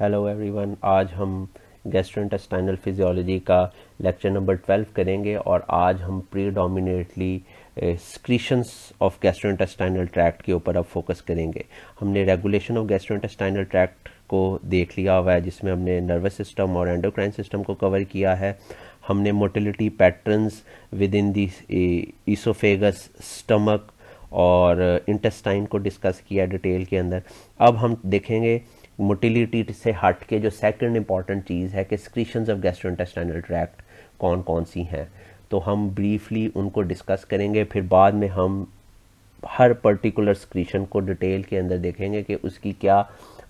Hello everyone आज हम intestinal physiology का लेक्चर नंबर 12 करेंगे और आज हम predominantly secretions of intestinal tract के ऊपर अब फोकस करेंगे हमने रेगुलेशन ऑफ इंटस्टाइनल ट्रैक्ट को देख लिया हुआ है जिसमें हमने नर्वस सिस्टम और एंडोक्राइन सिस्टम को कवर किया है हमने motility patterns within the stomach और इंटेस्टाइन eh, को डिस्कस किया डिटेल के अंदर अब हम देखेंगे मोटिलिटी से हट के जो सेकंड इंपॉर्टेंट चीज़ है कि स्क्रीशंस ऑफ गैस्ट्रोइंटेस्टाइनल ट्रैक्ट कौन कौन सी हैं तो हम ब्रीफली उनको डिस्कस करेंगे फिर बाद में हम हर पर्टिकुलर स्क्रीशन को डिटेल के अंदर देखेंगे कि उसकी क्या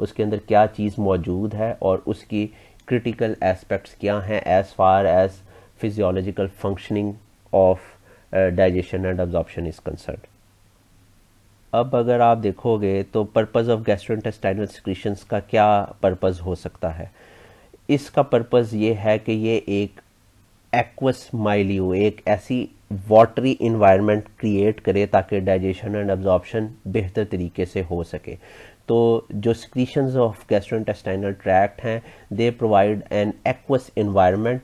उसके अंदर क्या चीज़ मौजूद है और उसकी क्रिटिकल एस्पेक्ट्स क्या हैं as far as physiological functioning of digestion and absorption is concern अब अगर आप देखोगे तो पर्पज़ ऑफ गैस्ट्रोइंटेस्टाइनल सिक्रीशंस का क्या पर्पज़ हो सकता है इसका पर्पज़ ये है कि ये एक एक्वस माइल्यू एक ऐसी वाटरी इन्वायरमेंट क्रिएट करे ताकि डाइजेशन एंड अब्जॉर्प्शन बेहतर तरीके से हो सके तो जो सिक्रीशंस ऑफ गैस्ट्रोइंटेस्टाइनल ट्रैक्ट हैं they provide an aqueous environment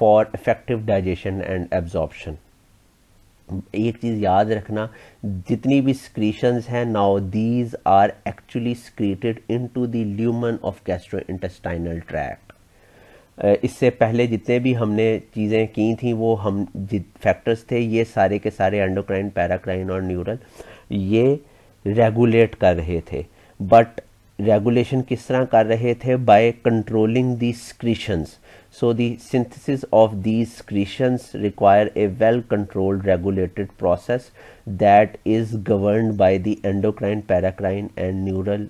for effective digestion and absorption एक चीज़ याद रखना जितनी भी स्क्रीशंस हैं now these are actually secreted into the lumen of gastro intestinal tract इससे पहले जितने भी हमने चीज़ें की थी वो हम फैक्टर्स थे ये सारे के सारे एंडोक्राइन पैराक्राइन और न्यूरल ये रेगुलेट कर रहे थे बट रेगुलेशन किस तरह कर रहे थे by controlling the secretions So the synthesis of these secretions require a well-controlled regulated process that is governed by the endocrine, paracrine and neural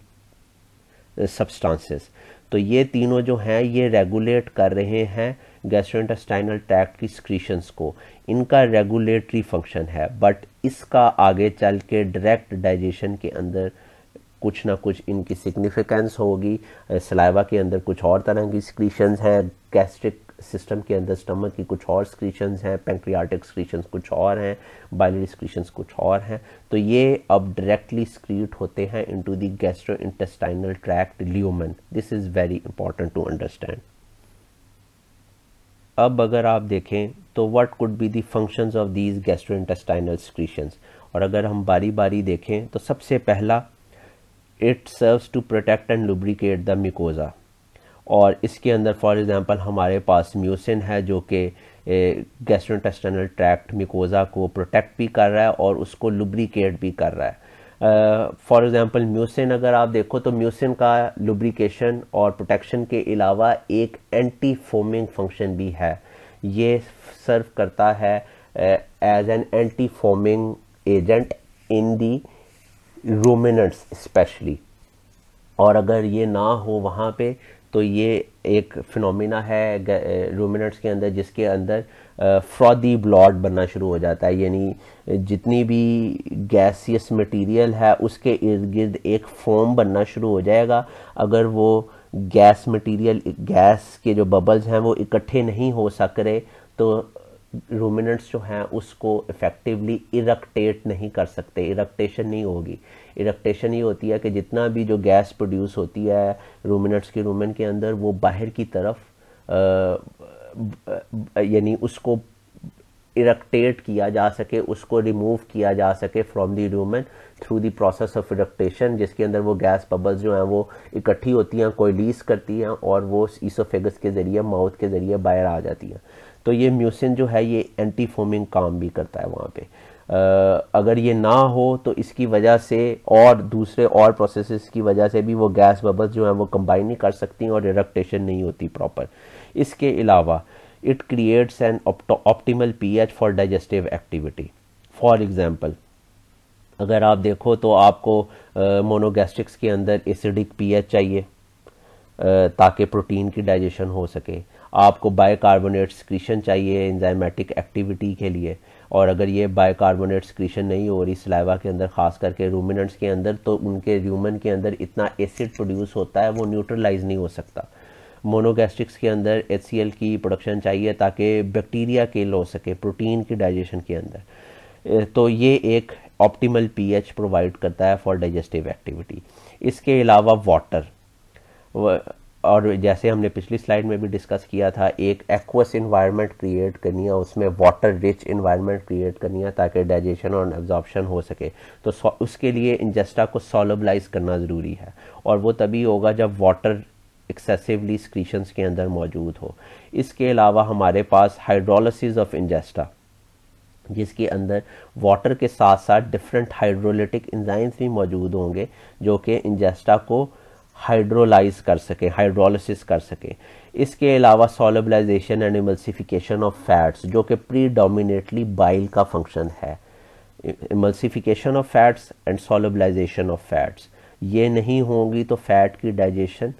substances तो ये तीनों जो हैं ये रेगुलेट कर रहे हैं गैस्ट्रोइंटेस्टाइनल ट्रैक्ट की स्क्रीशंस को इनका रेगुलेटरी फंक्शन है बट इसका आगे चल के डायरेक्ट डाइजेशन के अंदर कुछ ना कुछ इनकी सिग्निफिकेंस होगी सलाइवा के अंदर कुछ और तरह की स्क्रीशंस हैं गैस्ट्रिक सिस्टम के अंदर स्टमक की कुछ और स्क्रीशंस हैं पेंक्रियाटिक स्क्रीशंस कुछ और हैं बाइलरी स्क्रीशंस कुछ और हैं तो ये अब डायरेक्टली स्क्रीट होते हैं into the gastro intestinal tract lumen this is very important to understand अब अगर आप देखें तो what could be the functions of these gastro intestinal secretions और अगर हम बारी बारी देखें तो सबसे पहला it serves to protect and lubricate the mucosa और इसके अंदर फॉर एग्ज़ाम्पल हमारे पास म्यूसिन है जो कि गैस्ट्रोटेस्टनल ट्रैक्ट मिकोज़ा को प्रोटेक्ट भी कर रहा है और उसको लुब्रिकेट भी कर रहा है फॉर एग्ज़ाम्पल म्यूसिन अगर आप देखो तो म्यूसिन का लुब्रिकेशन और प्रोटेक्शन के अलावा एक एंटी फोमिंग फंक्शन भी है ये सर्व करता है as an anti foaming agent in the ruminants specially और अगर ये ना हो वहाँ पे तो ये एक फिनोमिना है रोमिनट्स के अंदर जिसके अंदर फ्रॉदी ब्लॉट बनना शुरू हो जाता है यानी जितनी भी गैसियस मटेरियल है उसके इर्द गिर्द एक फोम बनना शुरू हो जाएगा अगर वो गैस मटेरियल गैस के जो बबल्स हैं वो इकट्ठे नहीं हो सक रहे तो रोमिनट्स जो हैं उसको इफ़ेक्टिवली इरक्टेट नहीं कर सकते इरक्टेशन नहीं होगी इरक्टेशन ये होती है कि जितना भी जो गैस प्रोड्यूस होती है रोमिनट्स के रूमेन के अंदर वो बाहर की तरफ यानी उसको इरक्टेट किया जा सके उसको रिमूव किया जा सके from the rumen through the process of eructation जिसके अंदर वो गैस बबल्स जो हैं वो इकट्ठी होती हैं कोयलीस करती हैं और वो ईसोफेगस के ज़रिए माउथ के ज़रिए बाहर आ जाती हैं तो ये म्यूसिन जो है ये एंटी फोमिंग काम भी करता है वहाँ पे अगर ये ना हो तो इसकी वजह से और दूसरे और प्रोसेसेस की वजह से भी वो गैस बबल्स जो हैं वो कंबाइन नहीं कर सकती और इरक्टेशन नहीं होती प्रॉपर इसके अलावा it creates an optimal pH for digestive activity for example अगर आप देखो तो आपको मोनोगैस्ट्रिक्स के अंदर एसिडिक पीएच चाहिए ताकि प्रोटीन की डाइजेशन हो सके आपको बायकार्बोनेट स्क्रीशन चाहिए इन्जाइमेटिक एक्टिविटी के लिए और अगर ये बायकार्बोनेट स्क्रीशन नहीं हो रही सिलाइवा के अंदर ख़ास करके रूमिनट्स के अंदर तो उनके र्यूमन के अंदर इतना एसिड प्रोड्यूस होता है वो न्यूट्रलाइज नहीं हो सकता मोनोगैस्ट्रिक्स के अंदर एच की प्रोडक्शन चाहिए ताकि बैक्टीरिया के हो सके प्रोटीन की डाइजेशन के अंदर तो ये एक ऑप्टिमल पीएच प्रोवाइड करता है फॉर डाइजेस्टिव एक्टिविटी इसके अलावा वाटर और जैसे हमने पिछली स्लाइड में भी डिस्कस किया था एक एक्वस इन्वायरमेंट क्रिएट करनी है उसमें वाटर रिच इन्वायरमेंट क्रिएट करनी है ताकि डाइजेशन और एब्जॉर्प्शन हो सके तो उसके लिए इंजेस्टा को सॉलबलाइज करना ज़रूरी है और वो तभी होगा जब वाटर एक्सेसिवली स्क्रीशंस के अंदर मौजूद हो इसके अलावा हमारे पास हाइड्रोलिस ऑफ इंजेस्टा जिसके अंदर वाटर के साथ साथ डिफरेंट हाइड्रोलिटिक इंजाइम्स भी मौजूद होंगे जो कि इंजेस्टा को हाइड्रोलाइज कर सकें हाइड्रोलिसिस कर सकें इसके अलावा solubilization and emulsification of fats जो कि प्री डोमिनेटली बाइल का फंक्शन है emulsification of fats and solubilization of fats ये नहीं होंगी तो फैट की डाइजेशन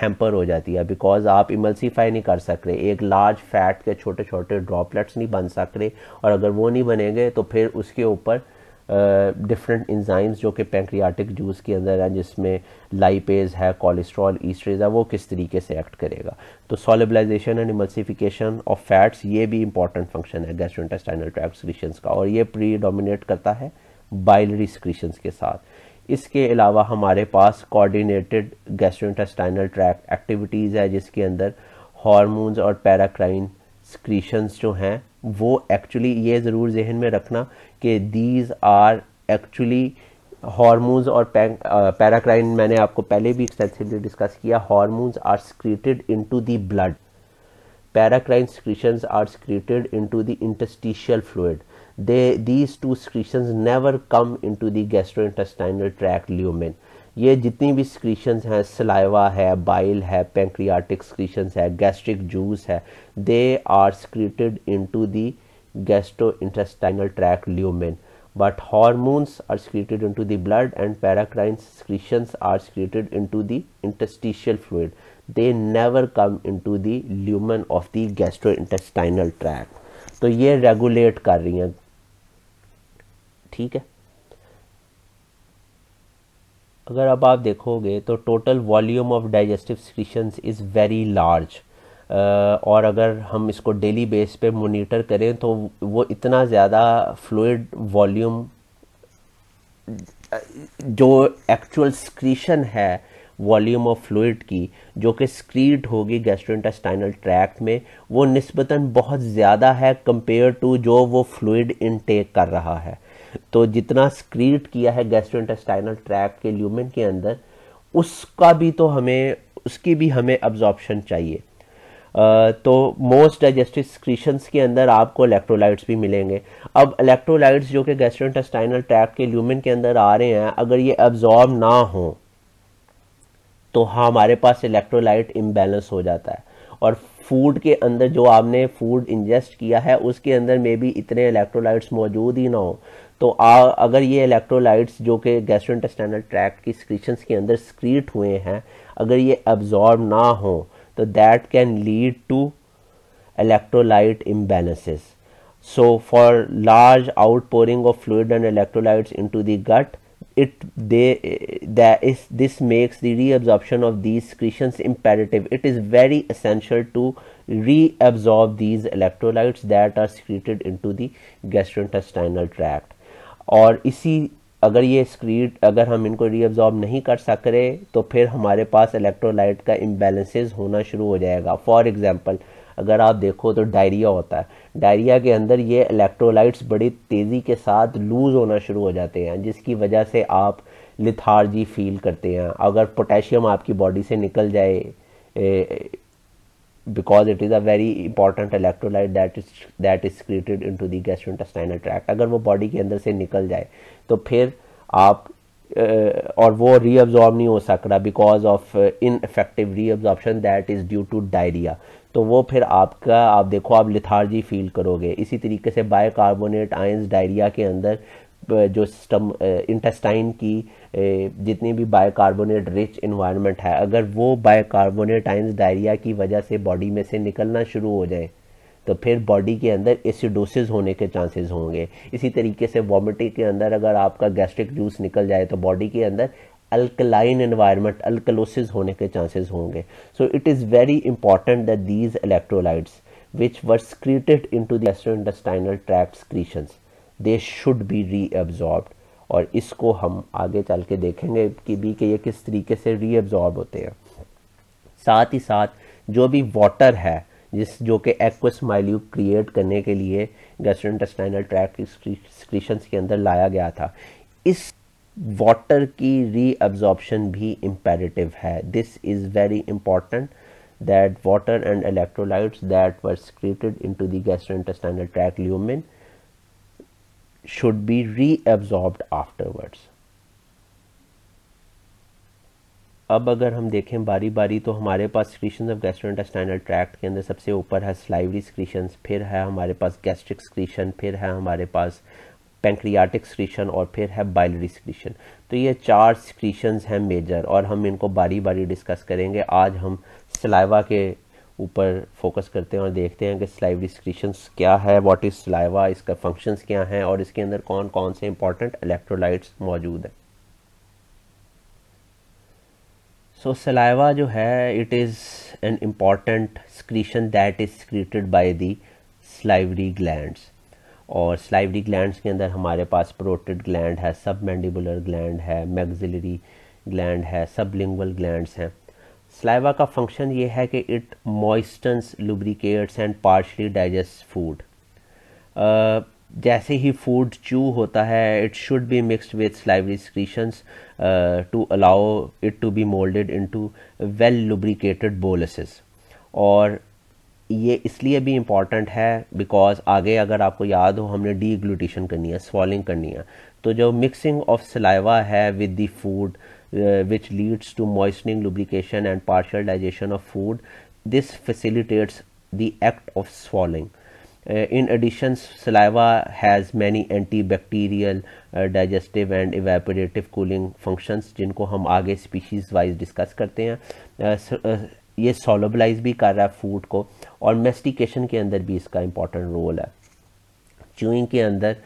हैम्पर हो जाती है बिकॉज आप इमल्सीफाई नहीं कर सक रहे एक लार्ज फैट के छोटे छोटे ड्रॉपलेट्स नहीं बन सक रहे और अगर वो नहीं बनेंगे तो फिर उसके ऊपर डिफरेंट इंजाइम्स जो कि पेंक्रियाटिक जूस के अंदर हैं जिसमें लाइपेज है कोलेस्ट्रॉल ईस्ट्रेज है वो किस तरीके से एक्ट करेगा तो solubilization and emulsification of fats ये भी इंपॉर्टेंट फंक्शन है गैस्ट्रोइंटेस्टाइनल ट्रैक्ट सिक्रीशंस का और ये प्री डोमिनेट करता है बाइलरी सिक्रीशंस के साथ इसके अलावा हमारे पास कोऑर्डिनेटेड गैस्ट्रोइंटेस्टाइनल ट्रैक्ट एक्टिविटीज़ है जिसके अंदर हॉर्मोन्स और पैराक्राइन सिक्रीशंस जो हैं वो एक्चुअली ये ज़रूर जहन में रखना कि दीज आर एक्चुअली हॉर्मोन्स और पैराक्राइन uh, मैंने आपको पहले भी एक्सटेंसिवली डिस्कस किया hormones are secreted into the blood paracrine secretions are secreted into the interstitial fluid they these two secretions never come into the gastrointestinal tract lumen ये जितनी भी secretions हैं saliva है बाइल है pancreatic स्क्रीशंस है gastric juice है they are secreted to the gastro intestinal tract lumen but hormones are secreted to the blood and paracrine secretions are secreted to the interstitial fluid they never come into the lumen of the gastro intestinal tract तो ये regulate कर रही हैं ठीक है अगर अब आप देखोगे तो total volume of digestive secretions is very large और अगर हम इसको डेली बेस पे मोनीटर करें तो वो इतना ज़्यादा फ्लूड वॉल्यूम जो एक्चुअल स्क्रीशन है वॉल्यूम ऑफ फ्लूड की जो कि स्क्रीट होगी गैस्ट्रोइंटेस्टाइनल ट्रैक में वो नस्बता बहुत ज़्यादा है कंपेयर टू जो वो फ्लूड इनटेक कर रहा है तो जितना स्क्रीट किया है गैस्ट्रोइंटेस्टाइनल ट्रैप के ल्यूमेन के अंदर उसका भी तो हमें उसकी भी हमें अब्जॉर्प्शन चाहिए आ, तो मोस्ट डाइजेस्टिव स्क्रीशंस के अंदर आपको इलेक्ट्रोलाइट्स भी मिलेंगे अब इलेक्ट्रोलाइट्स जो कि गैस्ट्रोइंटेस्टाइनल ट्रैप के ल्यूमेन के अंदर आ रहे हैं अगर ये अब्जॉर्ब ना हो तो हमारे पास इलेक्ट्रोलाइट इम्बेलेंस हो जाता है और फूड के अंदर जो आपने फूड इंजेस्ट किया है उसके अंदर में भी इतने इलेक्ट्रोलाइट्स मौजूद ही ना हो तो आ, अगर ये इलेक्ट्रोलाइट्स जो कि गैस्ट्रो इंटेस्टाइनल ट्रैक्ट की स्क्रीशंस के अंदर स्क्रीट हुए हैं अगर ये अब्जॉर्ब ना हो तो that can lead to electrolyte imbalances so for large outpouring of fluid and electrolytes into the gut it this makes the reabsorption of these secretions imperative it is very essential to reabsorb these electrolyte that are secreted into the gastro intestinal tract और इसी अगर ये screed अगर हम इनको रीअब्ज़ॉर्ब नहीं कर सक रहे तो फिर हमारे पास इलेक्ट्रोलाइट का इम्बेलेंसेज होना शुरू हो जाएगा फॉर एग्ज़ाम्पल अगर आप देखो तो डायरिया होता है डायरिया के अंदर ये इलेक्ट्रोलाइट्स बड़ी तेज़ी के साथ लूज़ होना शुरू हो जाते हैं जिसकी वजह से आप लिथार्जी फील करते हैं अगर पोटेशियम आपकी बॉडी से निकल जाए because it is a very important electrolyte that is that is created into the gastrointestinal tract अगर वो बॉडी के अंदर से निकल जाए तो फिर आप और वो रीअब्जॉर्ब नहीं हो सक रहा because of ineffective reabsorption that is due to diarrhoea तो वो फिर आपका आप देखो आप लिथार्जी फील करोगे इसी तरीके से बायकार्बोनेट आयंस डायरिया के अंदर जो सिस्टम इंटेस्टाइन की जितनी भी बायोकार्बोनेट रिच इन्वायरमेंट है अगर वो बायोकार्बोनेट आइंस डायरिया की वजह से बॉडी में से निकलना शुरू हो जाए तो फिर बॉडी के अंदर एसिडोसिस होने के चांसेस होंगे इसी तरीके से वॉमिटिंग के अंदर अगर आपका गैस्ट्रिक जूस निकल जाए तो बॉडी के अंदर अल्कलाइन इन्वायरमेंट अल्कलोसिस होने के चांसेस होंगे so it is very important that these electrolytes which were into the intestinal tract secretions they should be reabsorb और इसको हम आगे चल के देखेंगे कि भी कि ये किस तरीके से रीअब्जॉर्ब होते हैं साथ ही साथ जो भी वाटर है जिस जो कि एक्वस माइल्यूब क्रिएट करने के लिए गस्ट्रेंटेस्टाइनल ट्रैक एक्सक्रीशंस के अंदर लाया गया था इस वाटर की रीअब्जॉर्प्शन भी इम्पेरेटिव है this is very important water and electrolytes that were secreted into the the gastrointestinal tract lumen should be reabsorbed afterwards. अब अगर हम देखें बारी बारी तो हमारे पास स्क्रीशन ऑफ गैस्ट्रोइंटेस्टाइनल ट्रैक्ट के अंदर सबसे ऊपर है स्लाइवरी स्क्रीशंस फिर है हमारे पास गैस्ट्रिक स्क्रीशन फिर है हमारे पास पेंक्रियाटिक स्क्रीशन और फिर है बाइलरी स्क्रीशन तो ये चार स्क्रीशंस हैं मेजर और हम इनको बारी बारी डिस्कस करेंगे आज हम सलाइवा के ऊपर फोकस करते हैं और देखते हैं कि स्लाइव डिस्क्रिशंस क्या है व्हाट इज़ स्लाइवा इसका फंक्शंस क्या हैं और इसके अंदर कौन कौन से इंपॉर्टेंट इलेक्ट्रोलाइट्स मौजूद हैं सो सलाइवा जो है it is an important secretion that is secreted by the salivary glands और स्लाइवरी ग्लैंड्स के अंदर हमारे पास प्रोटेड ग्लैंड है सब मैंडिबुलर ग्लैंड है मैगजिलरी ग्लैंड है सब लिंगल ग्लैंड्स हैं स्लाइवा का फंक्शन ये है कि it moistens lubricates and partially digest food जैसे ही फूड चू होता है it should be mixed with salivary secretions to allow it to be moulded into well lubricated boluses और ये इसलिए भी इम्पॉर्टेंट है बिकॉज आगे अगर आपको याद हो हमने डी ग्लूटिशन करनी है स्वॉलिंग करनी है तो जो मिक्सिंग ऑफ सलाइवा है with the food uh, which leads to moistening, lubrication, and partial digestion of food. This facilitates the act of swallowing. Uh, in addition saliva has many antibacterial uh, digestive and evaporative cooling functions jinko hum aage species wise discuss karte hain uh, uh, ये solubilize भी कर रहा है food को और mastication के अंदर भी इसका इम्पॉर्टेंट रोल है चूइंग के अंदर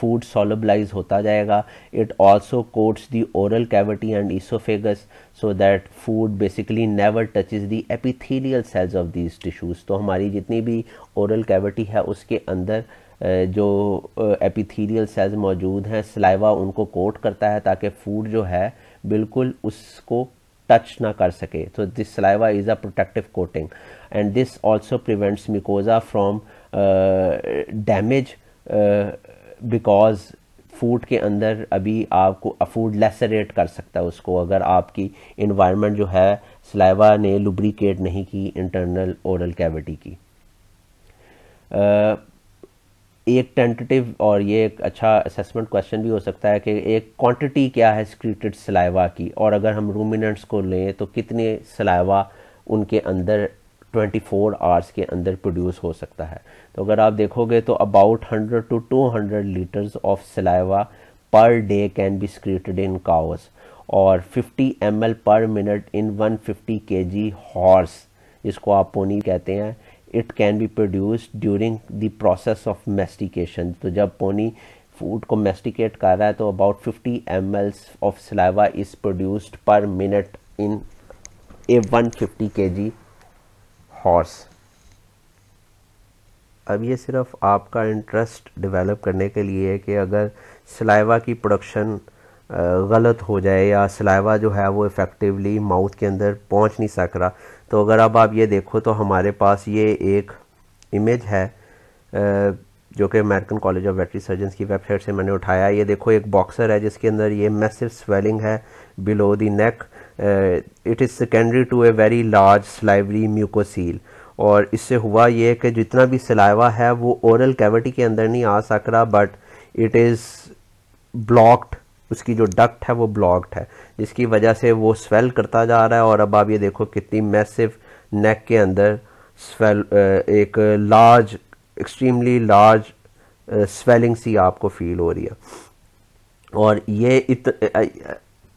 फूड सोलबलाइज होता जाएगा it also coats the oral cavity and oesophagus so that food basically never touches the epithelial cells of these tissues तो हमारी जितनी भी ओरल कैविटी है उसके अंदर uh, जो एपिथीरियल uh, सेल्स मौजूद हैं सलाइवा उनको कोट करता है ताकि फूड जो है बिल्कुल उसको टच ना कर सके तो this saliva is a protective coating and this also prevents mucosa from damage because food के अंदर अभी आपको अफूड लेसरेट कर सकता है उसको अगर आपकी इन्वायरमेंट जो है सलाइवा ने लुब्रिकेट नहीं की इंटरनल ओरल कैविटी की एक टेंटेटिव और ये एक अच्छा असेसमेंट क्वेश्चन भी हो सकता है कि एक क्वांटिटी क्या है स्क्रीटेड सलाइवा की और अगर हम रूमिनेंट्स को लें तो कितने सलाइवा उनके अंदर 24 आवर्स के अंदर प्रोड्यूस हो सकता है तो अगर आप देखोगे तो about 100 to 200 litres of saliva per day can be secreted in cows और 50 एम पर मिनट इन 150 फिफ्टी के जी हॉर्स जिसको आप पोनी कहते हैं it can be produce during the process of mastication तो जब पोनी फूड को मेस्टिकेट कर रहा है तो about 50 M of saliva is produced per minute in a 150 fifty K G horse अब ये सिर्फ आपका इंटरेस्ट डेवलप करने के लिए है कि अगर सिलाइवा की प्रोडक्शन गलत हो जाए या सिलाइवा जो है वो इफ़ेक्टिवली माउथ के अंदर पहुंच नहीं सक रहा तो अगर अब आप ये देखो तो हमारे पास ये एक इमेज है जो कि American College of Veterinary Surgeon की वेबसाइट से मैंने उठाया ये देखो एक बॉक्सर है जिसके अंदर ये मैसिव स्वेलिंग है below the neck it is secondary to a very large salivary mucocele और इससे हुआ ये कि जितना भी सलाइवा है वो ओरल कैविटी के अंदर नहीं आ सक रहा बट इट इज़ ब्लॉक्ड उसकी जो डक्ट है वो ब्लॉक्ड है जिसकी वजह से वो स्वेल करता जा रहा है और अब आप ये देखो कितनी मैसिव नेक के अंदर स्वेल uh, एक लार्ज एक्सट्रीमली लार्ज स्वेलिंग सी आपको फील हो रही है और ये इत uh,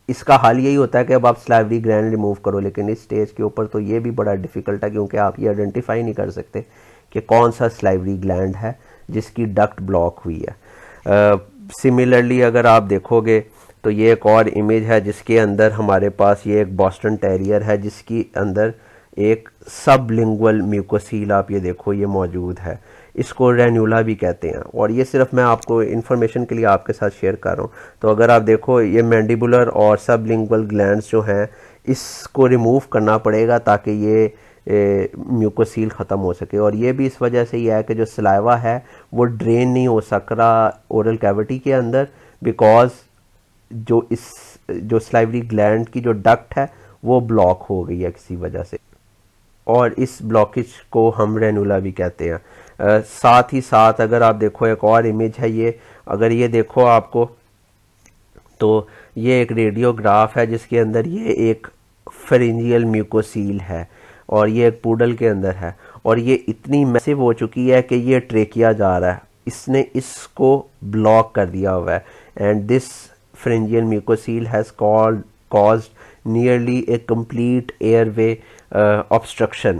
इसका हाल यही होता है कि अब आप स्लाइवरी ग्रैंड रिमूव करो लेकिन इस स्टेज के ऊपर तो ये भी बड़ा डिफिकल्ट है क्योंकि आप ये आइडेंटिफाई नहीं कर सकते कि कौन सा स्लाइवरी ग्लैंड है जिसकी डक्ट ब्लॉक हुई है सिमिलरली uh, अगर आप देखोगे तो ये एक और इमेज है जिसके अंदर हमारे पास ये एक बॉस्टन टेरियर है जिसकी अंदर एक सब लिंगल म्यूकोसील आप ये देखो ये मौजूद है इसको रेन्यूला भी कहते हैं और ये सिर्फ मैं आपको इन्फॉर्मेशन के लिए आपके साथ शेयर कर रहा हूँ तो अगर आप देखो ये मैंडिबुलर और सब लिंगल ग्लैंड जो हैं इसको रिमूव करना पड़ेगा ताकि ये म्यूकोसील ख़त्म हो सके और ये भी इस वजह से यह है कि जो सलाइवा है वो ड्रेन नहीं हो सक रहा ओरल कैविटी के अंदर बिकॉज जो इस जो स्लाइवरी ग्लैंड की जो डक्ट है वो ब्लॉक हो गई है किसी वजह से और इस ब्लॉकेज को हम रेनुला भी कहते हैं साथ ही साथ अगर आप देखो एक और इमेज है ये अगर ये देखो आपको तो ये एक रेडियोग्राफ है जिसके अंदर ये एक फ्रेंजियल म्यूकोसील है और ये एक पूडल के अंदर है और ये इतनी मैसिव हो चुकी है कि ये ट्रेकिया जा रहा है इसने इसको ब्लॉक कर दिया हुआ है and this pharyngeal mucocele has called caused nearly a complete airway obstruction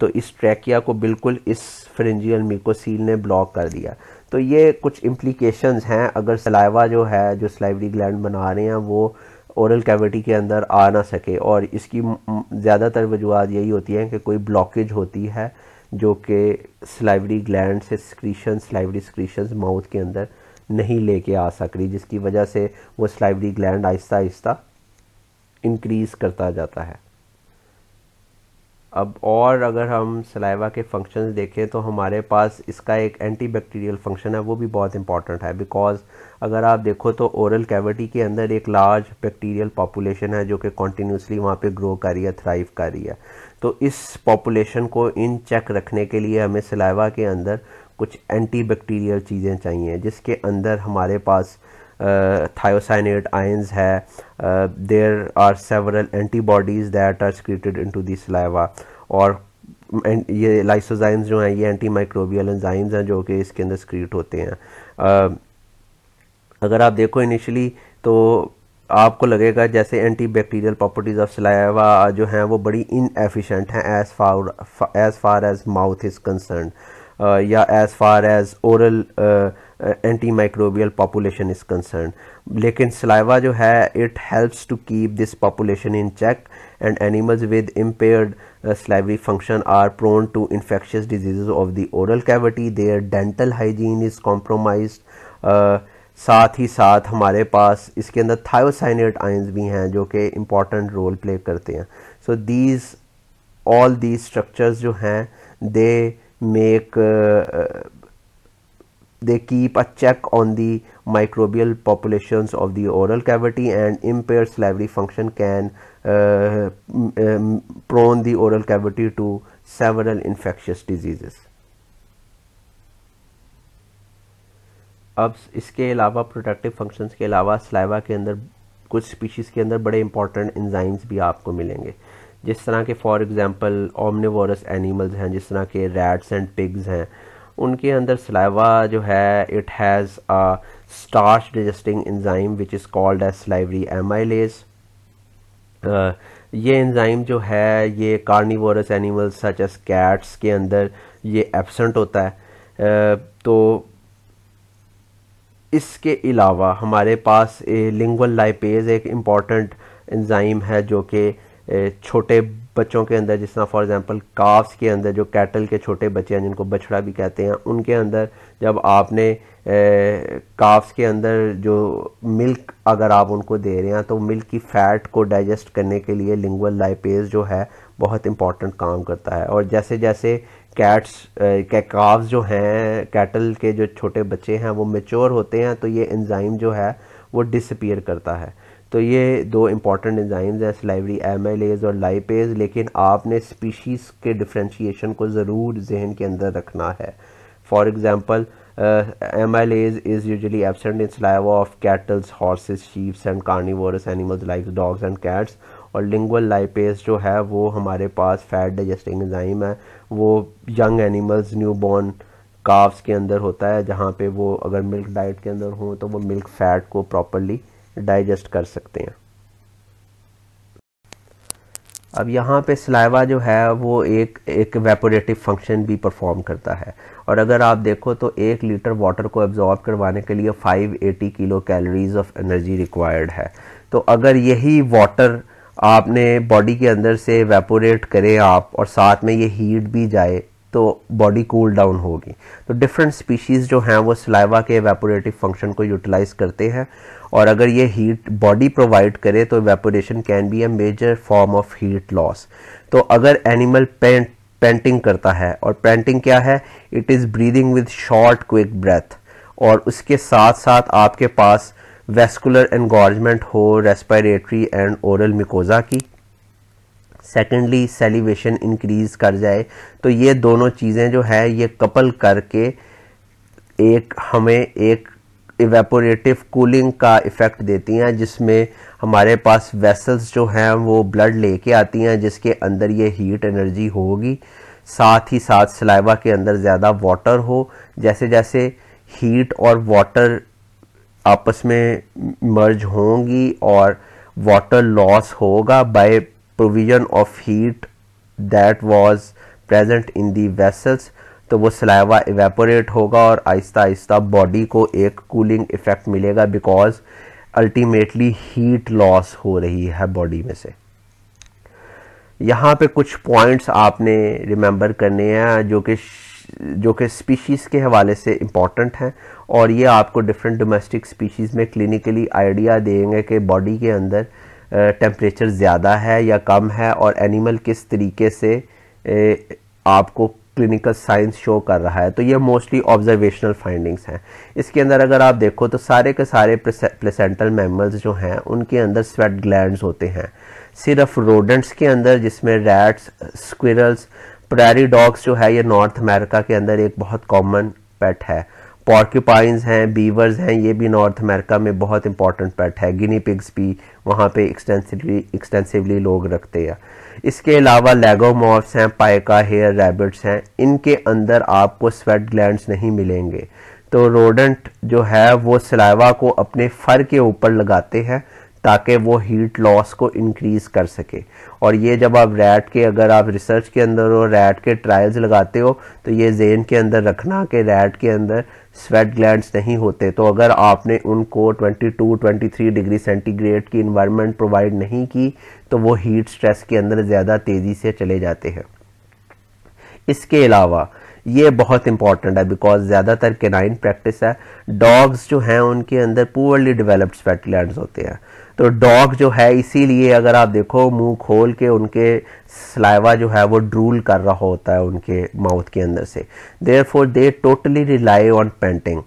तो इस ट्रैकिया को बिल्कुल इस फ्रेंजियल मिकोसील ने ब्लॉक कर दिया तो ये कुछ इम्प्लीकेशंस हैं अगर सलाइवा जो है जो स्लाइवरी ग्लैंड बना रहे हैं वो औरल कैविटी के अंदर आ ना सके और इसकी ज़्यादातर वजूहत यही होती हैं कि कोई ब्लॉकेज होती है जो कि स्लाइवरी ग्लैंड से स्क्रीशन स्लाइवरी स्क्रीशन माउथ के अंदर नहीं लेके आ सक रही जिसकी वजह से वो स्लाइवरी ग्लैंड आहिस्ता आहिस्ता इंक्रीज़ करता जाता है अब और अगर हम सलाइवा के फंक्शंस देखें तो हमारे पास इसका एक एंटी बैक्टीरियल फंक्शन है वो भी बहुत इंपॉर्टेंट है बिकॉज अगर आप देखो तो ओरल कैविटी के अंदर एक लार्ज बैक्टीरियल पॉपुलेशन है जो कि कॉन्टीन्यूसली वहाँ पे ग्रो कर रही है थ्राइव कर रही है तो इस पॉपुलेशन को इन चेक रखने के लिए हमें सलाइवा के अंदर कुछ एंटी बैक्टीरियल चीज़ें चाहिए जिसके अंदर हमारे पास thiocyanate ions hai there are several antibodies that are secreted into the saliva और ये लाइसोजाइम्स जो हैं ये एंटी माइक्रोबियल एंजाइम्स हैं जो कि इसके अंदर स्क्रीट होते हैं अगर आप देखो इनिशियली तो आपको लगेगा जैसे antibacterial properties of saliva जो हैं वो बड़ी इनएफिशिएंट हैं as far as far as mouth is concern या as far as oral antimicrobial population is concern लेकिन सलाइवा जो है it helps to keep this population in check and animals with impaired salivary function are prone to infectious disease of the oral cavity their dental hygiene is compromise साथ ही साथ हमारे पास इसके अंदर thiocyanate ions भी हैं जो कि इम्पॉर्टेंट रोल प्ले करते हैं so these all these structures जो हैं they make they keep a check on the microbial populations of the oral cavity and impaired salivary function can uh, um, prone the oral cavity to several infectious diseases. अब इसके अलावा protective functions के अलावा saliva के अंदर कुछ species के अंदर बड़े इंपॉर्टेंट इंजाइम्स भी आपको मिलेंगे जिस तरह के फॉर एग्जांपल ओमनिवोरस एनिमल्स हैं जिस तरह के रैट्स एंड पिग्स हैं उनके अंदर सलाइवा जो है it has a starch digesting enzyme which is called as salivary amylase ये इंजाइम जो है ये carnivorous animals such as cats के अंदर ये एबसेंट होता है uh, तो इसके अलावा हमारे पास लिंगल लाइपेज एक इम्पॉर्टेंट एंजाइम है जो कि छोटे बच्चों के अंदर जिस तरह फॉर एग्जांपल काफ्स के अंदर जो कैटल के छोटे बच्चे हैं जिनको बछड़ा भी कहते हैं उनके अंदर जब आपने काफ्स के अंदर जो मिल्क अगर आप उनको दे रहे हैं तो मिल्क की फ़ैट को डाइजेस्ट करने के लिए लिंगुअल लाइपेज जो है बहुत इंपॉर्टेंट काम करता है और जैसे जैसे कैट्स के काव्स जो हैं कैटल के जो छोटे बच्चे हैं वो मेच्योर होते हैं तो ये एंजाइम जो है वो डिसपियर करता है तो ये दो इम्पॉर्टेंट एंजाइम्स हैं स्लाइवरी एज़ और लाइपेज लेकिन आपने स्पीशीज़ के डिफ्रेंशिएशन को ज़रूर जहन के अंदर रखना है for example amylase is usually absent in saliva of cattles horses sheeps and carnivorous animals like dogs and cats और लिंगल लाइपेज जो है वो हमारे पास फैट डाइजेस्टिंग एंजाइम है वो young animals newborn calves के अंदर होता है जहाँ पे वो अगर मिल्क डाइट के अंदर हों तो वो मिल्क फैट को प्रॉपरली डाइजेस्ट कर सकते हैं अब यहाँ पे सिलाइवा जो है वो एक एक वेपोरेटिव फंक्शन भी परफॉर्म करता है और अगर आप देखो तो एक लीटर वाटर को एब्जॉर्ब करवाने के लिए 580 kilo calories of energy required है तो अगर यही वाटर आपने बॉडी के अंदर से वेपोरेट करें आप और साथ में ये हीट भी जाए तो बॉडी कूल डाउन होगी तो डिफरेंट स्पीशीज़ जो हैं वो सिलाइवा के वेपोरेटिव फंक्शन को यूटिलाइज करते हैं और अगर ये हीट बॉडी प्रोवाइड करे तो evaporation can be a major form of heat loss तो अगर एनिमल पेंट पेंटिंग करता है और पेंटिंग क्या है it is breathing with short quick breath और उसके साथ साथ आपके पास वेस्कुलर एनगॉर्जमेंट हो रेस्पिरेटरी एंड ओरल मिकोज़ा की सेकेंडली सेलिवेशन इंक्रीज कर जाए तो ये दोनों चीज़ें जो है ये कपल करके एक हमें एक इवेपोरेटिव कूलिंग का इफ़ेक्ट देती हैं जिसमें हमारे पास वेसल्स जो हैं वो ब्लड लेके आती हैं जिसके अंदर ये हीट एनर्जी होगी साथ ही साथ सलाइवा के अंदर ज़्यादा वाटर हो जैसे जैसे हीट और वाटर आपस में मर्ज होंगी और वाटर लॉस होगा by provision of heat that was present in the vessels तो वो सलाइवा एवेपोरेट होगा और आहिस्ता आहिस्ता बॉडी को एक कूलिंग इफ़ेक्ट मिलेगा बिकॉज अल्टीमेटली हीट लॉस हो रही है बॉडी में से यहाँ पे कुछ पॉइंट्स आपने रिमेंबर करने हैं जो कि जो कि स्पीशीज़ के हवाले से इम्पॉर्टेंट हैं और ये आपको डिफरेंट डोमेस्टिक स्पीशीज़ में क्लिनिकली आइडिया देंगे कि बॉडी के अंदर टेम्परेचर ज़्यादा है या कम है और एनिमल किस तरीके से आपको क्लिनिकल साइंस शो कर रहा है तो ये मोस्टली ऑब्जर्वेशनल फाइंडिंग्स हैं इसके अंदर अगर आप देखो तो सारे के सारे प्लेसेंटल मेमल्स जो हैं उनके अंदर स्वेट ग्लैंड होते हैं सिर्फ रोडेंट्स के अंदर जिसमें रैट्स स्क्विरल्स प्रैरी डॉग्स जो है ये नॉर्थ अमेरिका के अंदर एक बहुत कॉमन पेट है पॉर्क्यूपाइंस हैं बीवर्स हैं ये भी नॉर्थ अमेरिका में बहुत इंपॉर्टेंट पेट है गिनी पिग्स भी वहाँ पे एक्सटेंसिवली एक्सटेंसिवली लोग रखते हैं इसके अलावा लेगोमॉफ्स हैं पाइका हेयर रैबिट्स हैं इनके अंदर आपको स्वेट ग्लैंड नहीं मिलेंगे तो रोडेंट जो है वो सलाइवा को अपने फर के ऊपर लगाते हैं ताकि वो हीट लॉस को इंक्रीज़ कर सके और ये जब आप रैट के अगर आप रिसर्च के अंदर हो रैट के ट्रायल्स लगाते हो तो ये जेन के अंदर रखना कि रैट के अंदर स्वेट ग्लैंड्स नहीं होते तो अगर आपने उनको 22 23 डिग्री सेंटीग्रेड की इन्वायरमेंट प्रोवाइड नहीं की तो वो हीट स्ट्रेस के अंदर ज़्यादा तेज़ी से चले जाते हैं इसके अलावा ये बहुत इंपॉर्टेंट है बिकॉज ज़्यादातर केनाइन प्रैक्टिस है डॉग्स जो हैं उनके अंदर पुअरली डिवेलप्ड स्वेट ग्लैंड होते हैं तो डॉग जो है इसीलिए अगर आप देखो मुंह खोल के उनके स्लाइवा जो है वो ड्रूल कर रहा होता है उनके माउथ के अंदर से therefore they totally rely on panting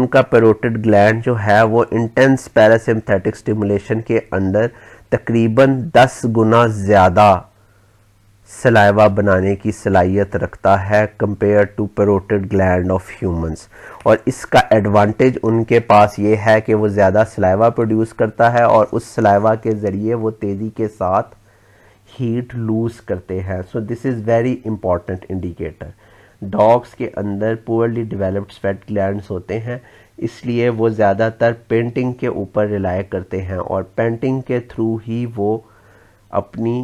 उनका पेरोटेड ग्लैंड जो है वो इंटेंस पैरासिम्थेटिक स्टिमुलेशन के अंदर तकरीबन 10 गुना ज़्यादा सलाइवा बनाने की सलाहियत रखता है compare to parotid gland of humans और इसका एडवांटेज उनके पास ये है कि वो ज़्यादा सलाइवा प्रोड्यूस करता है और उस सलाइवा के ज़रिए वो तेज़ी के साथ हीट लूज़ करते हैं so this is very important indicator dogs के अंदर पुअरली डेवलप्ड स्वेट ग्लैंड होते हैं इसलिए वो ज़्यादातर पेंटिंग के ऊपर रिलाय करते हैं और पेंटिंग के थ्रू ही वो अपनी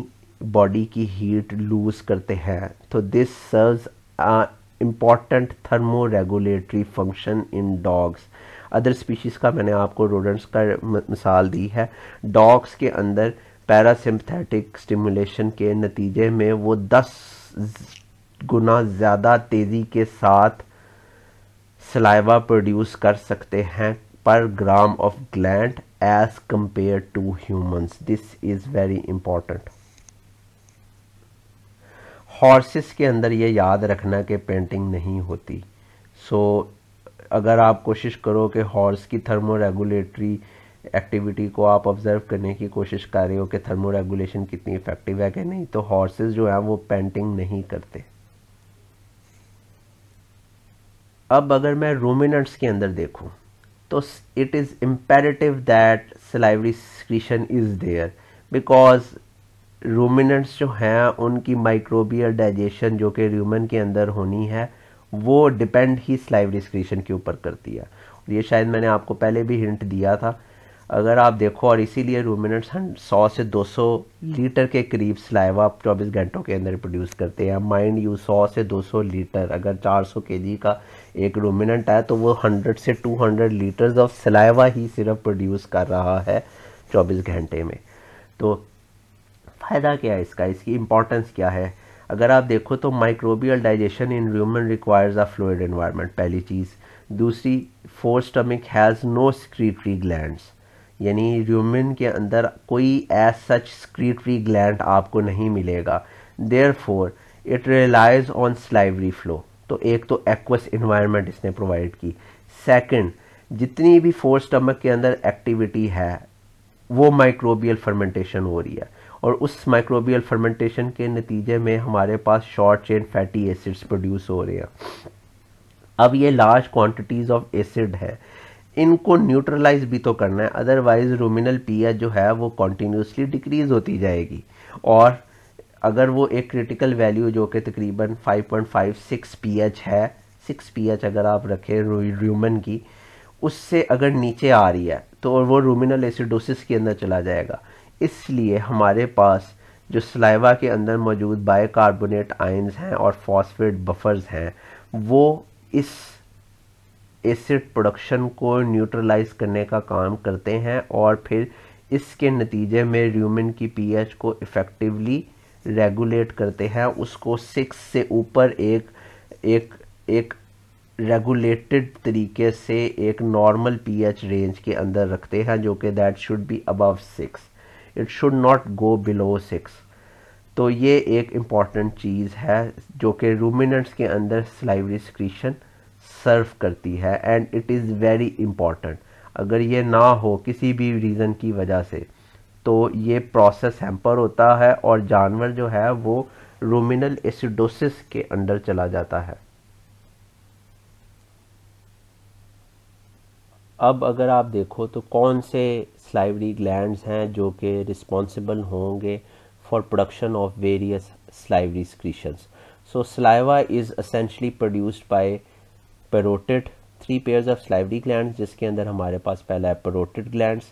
बॉडी की हीट लूज करते हैं तो this serves important thermoregulatory function in dogs other species का मैंने आपको रोडेंट्स का मिसाल दी है डॉग्स के अंदर पैरासिम्पथेटिक स्टिमुलेशन के नतीजे में वो 10 गुना ज़्यादा तेज़ी के साथ सलाइवा प्रोड्यूस कर सकते हैं per gram of gland as compare to humans this is very important horses के अंदर ये याद रखना कि पेंटिंग नहीं होती सो so, अगर आप कोशिश करो कि हॉर्स की थर्मो रेगुलेटरी एक्टिविटी को आप ऑब्ज़र्व करने की कोशिश कर रहे हो कि थर्मो रेगुलेशन कितनी इफ़ेक्टिव है कि नहीं तो हॉर्सेस जो हैं वो पेंटिंग नहीं करते अब अगर मैं रोमिनट्स के अंदर देखूँ तो it is imperative that salivary secretion is there because ruminants जो हैं उनकी माइक्रोबियल डाइजेशन जो कि र्यूमन के अंदर होनी है वो डिपेंड ही स्लाइव डिस्क्रीशन के ऊपर करती है और ये शायद मैंने आपको पहले भी हिंट दिया था अगर आप देखो और इसीलिए रूमिनट्स हम सौ से 200 लीटर के करीब स्लाइवा आप चौबीस घंटों के अंदर प्रोड्यूस करते हैं माइंड यू सौ से 200 लीटर अगर 400 केजी का एक रूमिनट है तो वो 100 से 200 लीटर्स ऑफ स्लाइवा ही सिर्फ प्रोड्यूस कर रहा है 24 घंटे में तो फ़ायदा क्या है इसका इसकी इम्पॉर्टेंस क्या है अगर आप देखो तो microbial digestion in human requires a fluid environment पहली चीज़ दूसरी forestomach has no secretory glands यानी ह्यूमन के अंदर कोई एज सच स्क्रीटरी ग्लैंड आपको नहीं मिलेगा therefore it relies on salivary flow तो एक तो एक्वस इन्वायरमेंट इसने प्रोवाइड की सेकेंड जितनी भी फोर स्टमक के अंदर एक्टिविटी है वो माइक्रोबियल फर्मेंटेशन हो रही है और उस माइक्रोबियल फर्मेंटेशन के नतीजे में हमारे पास short chain fatty acids produce हो रहे हैं अब ये लार्ज क्वांटिटीज़ ऑफ एसिड है इनको न्यूट्रलाइज भी तो करना है अदरवाइज रूमिनल पीएच जो है वो कॉन्टीन्यूसली डिक्रीज़ होती जाएगी और अगर वो एक क्रिटिकल वैल्यू जो कि तकरीबन 5.56 पीएच है 6 पीएच अगर आप रखें रूमन की उससे अगर नीचे आ रही है तो वो रूमिनल एसिडोसिस के अंदर चला जाएगा इसलिए हमारे पास जो सलाइवा के अंदर मौजूद कार्बोनेट आइंस हैं और फॉस्फेट बफर्स हैं वो इस एसिड प्रोडक्शन को न्यूट्रलाइज करने का काम करते हैं और फिर इसके नतीजे में र्यूमिन की पीएच को इफ़ेक्टिवली रेगुलेट करते हैं उसको सिक्स से ऊपर एक एक एक रेगुलेटेड तरीके से एक नॉर्मल पीएच रेंज के अंदर रखते हैं जो कि that should be above six it should not go below six तो ये एक इम्पॉर्टेंट चीज़ है जो कि रूमिनट्स के अंदर स्लाइवरी सिक्रीशन सर्व करती है and it is very important अगर ये ना हो किसी भी रीज़न की वजह से तो ये प्रोसेस हैम्पर होता है और जानवर जो है वो रूमिनल एसिडोसिस के अंडर चला जाता है अब अगर आप देखो तो कौन से स्लाइवरी ग्लैंड हैं जो कि रिस्पॉन्सिबल होंगे for production of various salivary secretions so saliva is essentially produced by parotid three pair of salivary gland जिसके अंदर हमारे पास पहला है parotid gland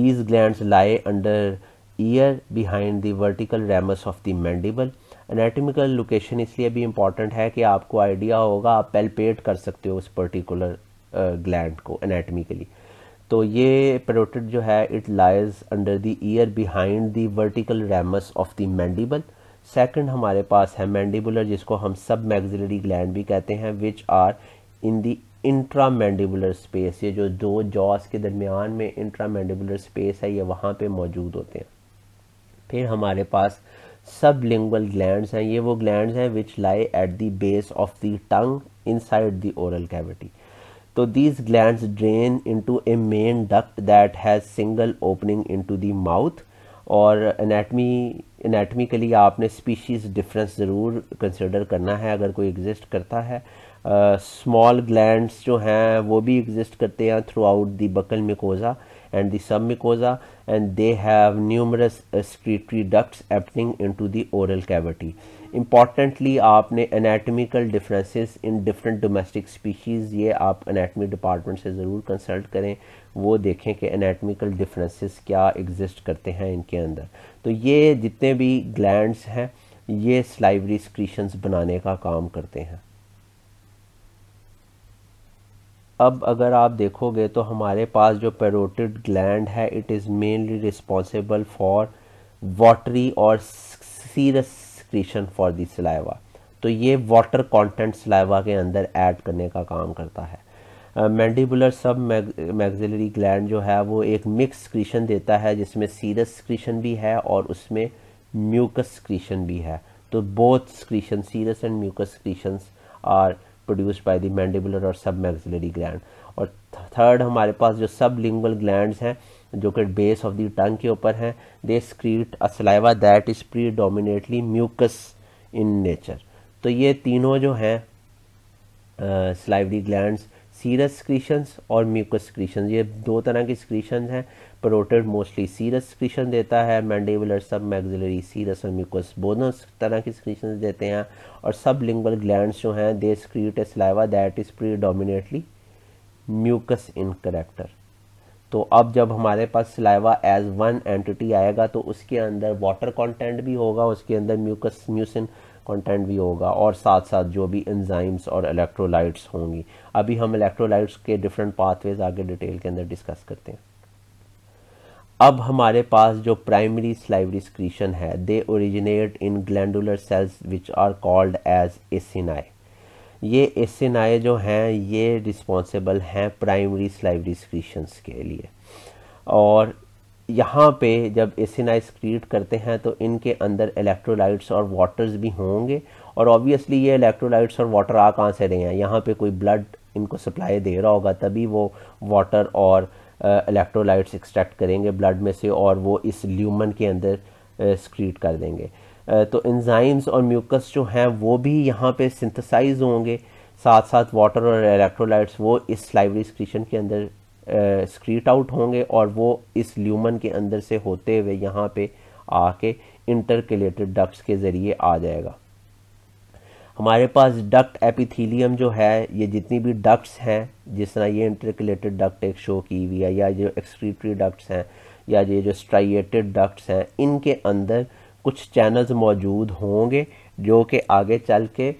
these gland lie under ear behind the vertical ramus of the mandible anatomical location इसलिए भी important है कि आपको आइडिया होगा आप पेलपेट कर सकते हो उस पर्टिकुलर ग्लैंड को एनाटमिकली तो ये पेरोटिड जो है it lies under the ear behind the vertical ramus of the mandible second हमारे पास है मैंडिबुलर जिसको हम सब मैग्जिलरी ग्लैंड भी कहते हैं which are in the intramandibular space ये जो दो जॉस के दरमियान में इंट्रा मैंडिबुलर स्पेस है ये वहाँ पे मौजूद होते हैं फिर हमारे पास सब लिंगल ग्लैंड हैं ये वो ग्लैंड हैं which lie at the base of the tongue side the oral cavity तो these gland drain into a main duct that has single opening into the mouth और anatomy anatomy के लिए आपने species difference ज़रूर consider करना है अगर कोई एग्जिस्ट करता है स्मॉल uh, ग्लैंड्स जो हैं वो भी एग्जिस्ट करते हैं through the buccal mucosa and the sub mucosa and they have numerous secretory ducts opening to the oral cavity importantly आपने anatomical differences in different domestic species ये आप anatomy department से ज़रूर कंसल्ट करें वो देखें कि एनाटमिकल डिफरेंसेस क्या एग्जिस्ट करते हैं इनके अंदर तो ये जितने भी ग्लैंड्स हैं ये स्लाइवरी स्क्रीशंस बनाने का काम करते हैं अब अगर आप देखोगे तो हमारे पास जो पेरोटिड ग्लैंड है it is mainly responsible for watery और serous excretion for the saliva तो ये वाटर कंटेंट सिलाइवा के अंदर ऐड करने का काम करता है मैंडिबुलर सब मैगजिलरी ग्लैंड जो है वो एक मिक्स स्क्रीशन देता है जिसमें सीरस स्क्रीशन भी है और उसमें म्यूकस स्क्रीशन भी है तो both secretion serous and mucous secretion are produce by the mandibular और सब मैगजिलरी ग्लैंड और थर्ड हमारे पास जो सब लिंगल ग्लैंड हैं जो कि बेस ऑफ दी टंग के ऊपर है they secrete a saliva that is predominately mucous in nature तो ये तीनों जो हैं स्लाइवरी ग्लैंड्स सीरस स्क्रीशंस और म्यूकस स्क्रीशन ये दो तरह के स्क्रीशन हैं प्रोटेड मोस्टली सीरस स्क्रीशन देता है मैंडेबुलर सब मैगजिलरी सीरस और म्यूकस दोनों तरह के स्क्रीशन देते हैं और सब लिंगल ग्लैंड जो हैं they secrete a saliva that is predominately mucous in character तो अब जब हमारे पास सिलाइवा एज वन एंटिटी आएगा तो उसके अंदर वाटर कंटेंट भी होगा उसके अंदर म्यूकस म्यूसिन कंटेंट भी होगा और साथ साथ जो भी एंजाइम्स और इलेक्ट्रोलाइट्स होंगी अभी हम इलेक्ट्रोलाइट्स के डिफरेंट पाथवेज आगे डिटेल के अंदर डिस्कस करते हैं अब हमारे पास जो प्राइमरी स्लाइवरी स्क्रीशन है they originate in glandular cells which are called as acini ये आई जो हैं ये रिस्पॉन्सिबल हैं प्राइमरी स्लाइव डिस्क्रीशंस के लिए और यहाँ पे जब आई स्क्रीट करते हैं तो इनके अंदर इलेक्ट्रोलाइट्स और वाटर्स भी होंगे और ऑब्वियसली ये इलेक्ट्रोलाइट्स और वाटर आ कहाँ से रहे हैं यहाँ पे कोई ब्लड इनको सप्लाई दे रहा होगा तभी वो वाटर और इलेक्ट्रोलाइट्स एक्सट्रैक्ट करेंगे ब्लड में से और वो इस ल्यूमन के अंदर स्क्रीट कर देंगे तो एंजाइम्स और म्यूकस जो हैं वो भी यहाँ पे सिंथेसाइज होंगे साथ साथ वाटर और इलेक्ट्रोलाइट्स वो इस लाइवरी स्क्रीशन के अंदर स्क्रीट आउट होंगे और वो इस ल्यूमन के अंदर से होते हुए यहाँ पे आके इंटरकेलेटेड डक्ट्स के ज़रिए आ जाएगा हमारे पास डक्ट एपिथीलियम जो है ये जितनी भी डक्ट्स हैं जिस तरह ये इंटरकलेटेड डक्ट एक शो की हुई है या जो एक्सक्रीटरी डक्ट्स हैं या ये जो स्ट्राइएटेड डक्ट्स हैं इनके अंदर कुछ चैनल्स मौजूद होंगे जो कि आगे चल के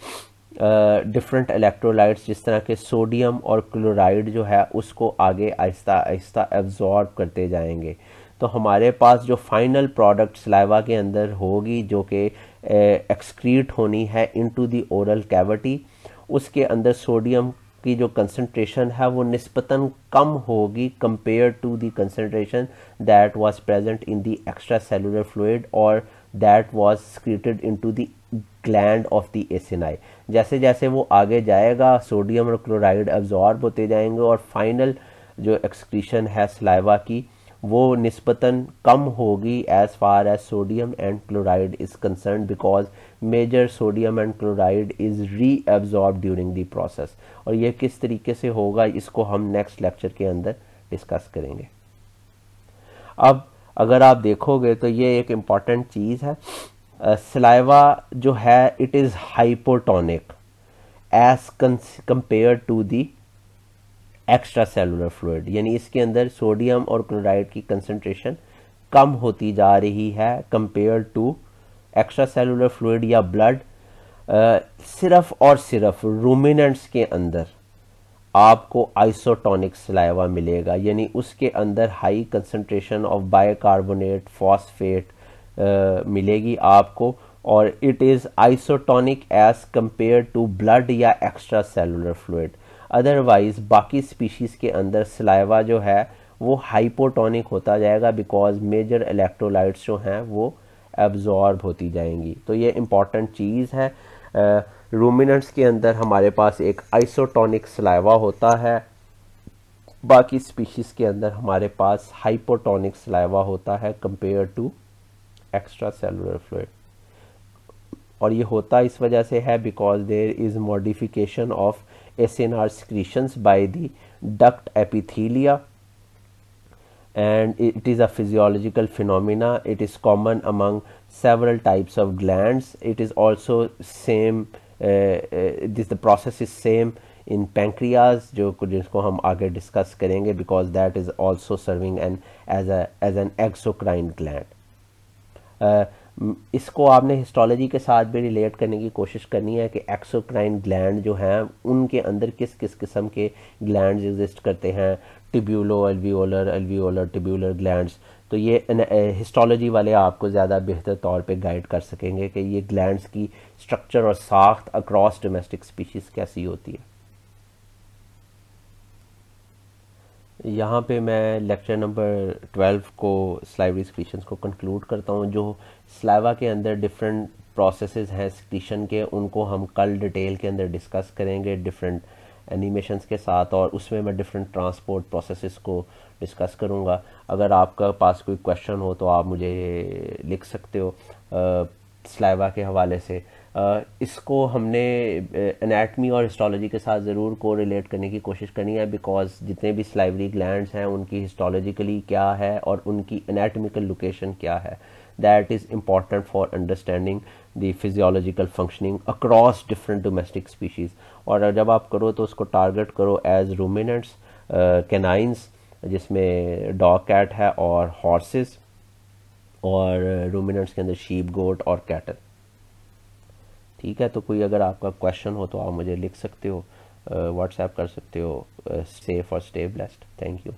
डिफरेंट इलेक्ट्रोलाइट्स जिस तरह के सोडियम और क्लोराइड जो है उसको आगे आहिस्ता आहिस्ता एब्जॉर्ब करते जाएंगे तो हमारे पास जो फाइनल प्रोडक्ट सलाइवा के अंदर होगी जो कि एक्सक्रीट होनी है इनटू दी ओरल कैविटी उसके अंदर सोडियम की जो कंसनट्रेशन है वो निस्पतन कम होगी compare to the concentration that was present in the extra cellular fluid और was was into the gland of the acini जैसे जैसे वो आगे जाएगा सोडियम और क्लोराइड एब्जॉर्ब होते जाएंगे और फाइनल जो एक्सक्रीशन है सलाइवा की वो नस्बता कम होगी as far as sodium and chloride is concern because major sodium and chloride is reabsorb during the process और यह किस तरीके से होगा इसको हम नेक्स्ट लेक्चर के अंदर डिस्कस करेंगे अब अगर आप देखोगे तो ये एक इम्पॉर्टेंट चीज़ है सिलाइवा uh, जो है it is hypotonic as compare to the extra cellular fluid यानी इसके अंदर सोडियम और क्लोराइड की कंसनट्रेशन कम होती जा रही है compare to extra cellular fluid या ब्लड uh, सिर्फ और सिर्फ रूमिनेंट्स के अंदर आपको आइसोटोनिक सलाइवा मिलेगा यानी उसके अंदर high concentration of bicarbonate phosphate मिलेगी आपको और it is isotonic as compare to blood या एक्स्ट्रा सेलुलर फ्लूड अदरवाइज़ बाकी स्पीशीज़ के अंदर सिलाइवा जो है वो हाइपोटोनिक होता जाएगा बिकॉज मेजर इलेक्ट्रोलाइट्स जो हैं वो एब्जॉर्ब होती जाएंगी तो ये इम्पॉर्टेंट चीज़ है रूमिनट्स के अंदर हमारे पास एक आइसोटोनिक सलाइवा होता है बाकी स्पीशीज़ के अंदर हमारे पास हाइपोटोनिक सलाइवा होता है compare to extra cellular fluid और ये होता इस वजह से है because there is modification of acinar secretions by the duct epithelia and it is a physiological phenomena it is common among several types of gland it is also same this the process is same in pancreas जो जिसको हम आगे discuss करेंगे because that is also serving an as as an exocrine gland इसको आपने histology के साथ भी रिलेट करने की कोशिश करनी है कि एक्सोक्राइन ग्लैंड जो हैं उनके अंदर किस किस किस्म के ग्लैंड एग्जिस्ट करते हैं tubulo alveolar alveolar tubular glands तो ये हिस्टोलॉजी वाले आपको ज़्यादा बेहतर तौर पे गाइड कर सकेंगे कि ये ग्लैंड्स की स्ट्रक्चर और साख्त अक्रॉस डोमेस्टिक स्पीशीज़ कैसी होती है यहाँ पे मैं लेक्चर नंबर ट्वेल्व को स्लाइवरी स्क्रीशन को कंक्लूड करता हूँ जो स्लाइवा के अंदर डिफरेंट प्रोसेसेस हैं स्क्रीशन के उनको हम कल डिटेल के अंदर डिस्कस करेंगे डिफरेंट एनिमेशंस के साथ और उसमें मैं डिफरेंट ट्रांसपोर्ट प्रोसेस को डिस्कस करूँगा अगर आपका पास कोई क्वेश्चन हो तो आप मुझे लिख सकते हो स्लाइवा के हवाले से इसको हमने एनाटमी और हिस्टोलॉजी के साथ ज़रूर को रिलेट करने की कोशिश करनी है बिकॉज जितने भी स्लाइवरी ग्लैंड हैं उनकी हिस्टोलॉजिकली क्या है और उनकी अनाटमिकल लोकेशन क्या है that is important for understanding the physiological functioning across different domestic species और जब आप करो तो उसको टारगेट करो एज रूमिनट्स कैनाइंस जिसमें डॉग कैट है और हॉर्सेस और रूमिनट्स uh, के अंदर शीप गोट और कैटल ठीक है तो कोई अगर आपका क्वेश्चन हो तो आप मुझे लिख सकते हो व्हाट्सएप uh, कर सकते हो सेफ uh, और स्टे ब्लेस्ड थैंक यू